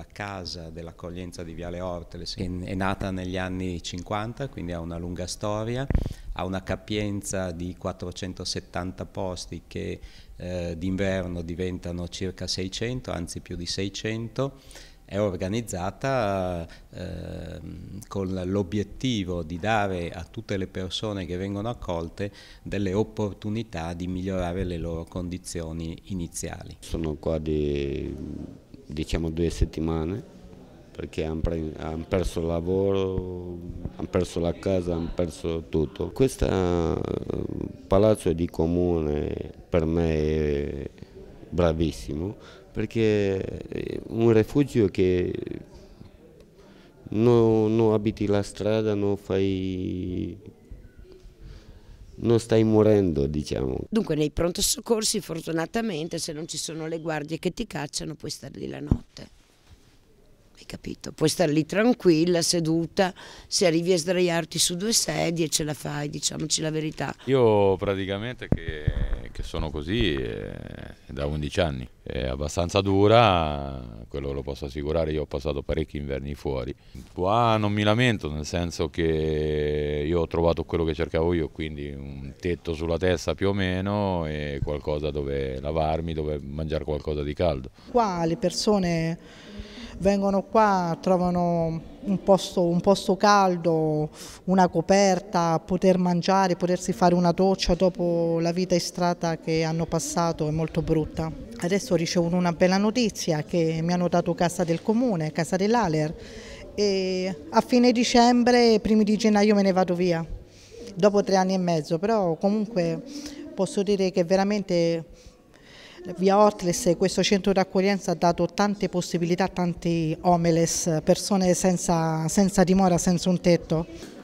La casa dell'accoglienza di Viale Orteles è nata negli anni 50, quindi ha una lunga storia, ha una capienza di 470 posti che eh, d'inverno diventano circa 600, anzi più di 600. È organizzata eh, con l'obiettivo di dare a tutte le persone che vengono accolte delle opportunità di migliorare le loro condizioni iniziali. Sono qua di diciamo due settimane perché hanno, han perso il lavoro, hanno perso la casa, hanno perso tutto. Questo eh, palazzo di comune per me è bravissimo perché è un rifugio che non no abiti la strada, non fai non stai morendo, diciamo. Dunque nei pronto soccorsi, fortunatamente, se non ci sono le guardie che ti cacciano, puoi star lì la notte. Hai capito? Puoi star lì tranquilla, seduta, se arrivi a sdraiarti su due sedie ce la fai, diciamoci la verità. Io praticamente che che sono così eh, da 11 anni. È abbastanza dura, quello lo posso assicurare, io ho passato parecchi inverni fuori. Qua non mi lamento, nel senso che io ho trovato quello che cercavo io, quindi un tetto sulla testa più o meno e qualcosa dove lavarmi, dove mangiare qualcosa di caldo. Qua le persone vengono qua, trovano un posto, un posto caldo, una coperta, poter mangiare, potersi fare una doccia dopo la vita in strada che hanno passato è molto brutta. Adesso ho ricevuto una bella notizia che mi hanno dato casa del comune, casa dell'Aler e a fine dicembre, primi di gennaio me ne vado via, dopo tre anni e mezzo, però comunque posso dire che veramente Via Ortless, questo centro di accoglienza ha dato tante possibilità a tanti homeless, persone senza, senza dimora, senza un tetto.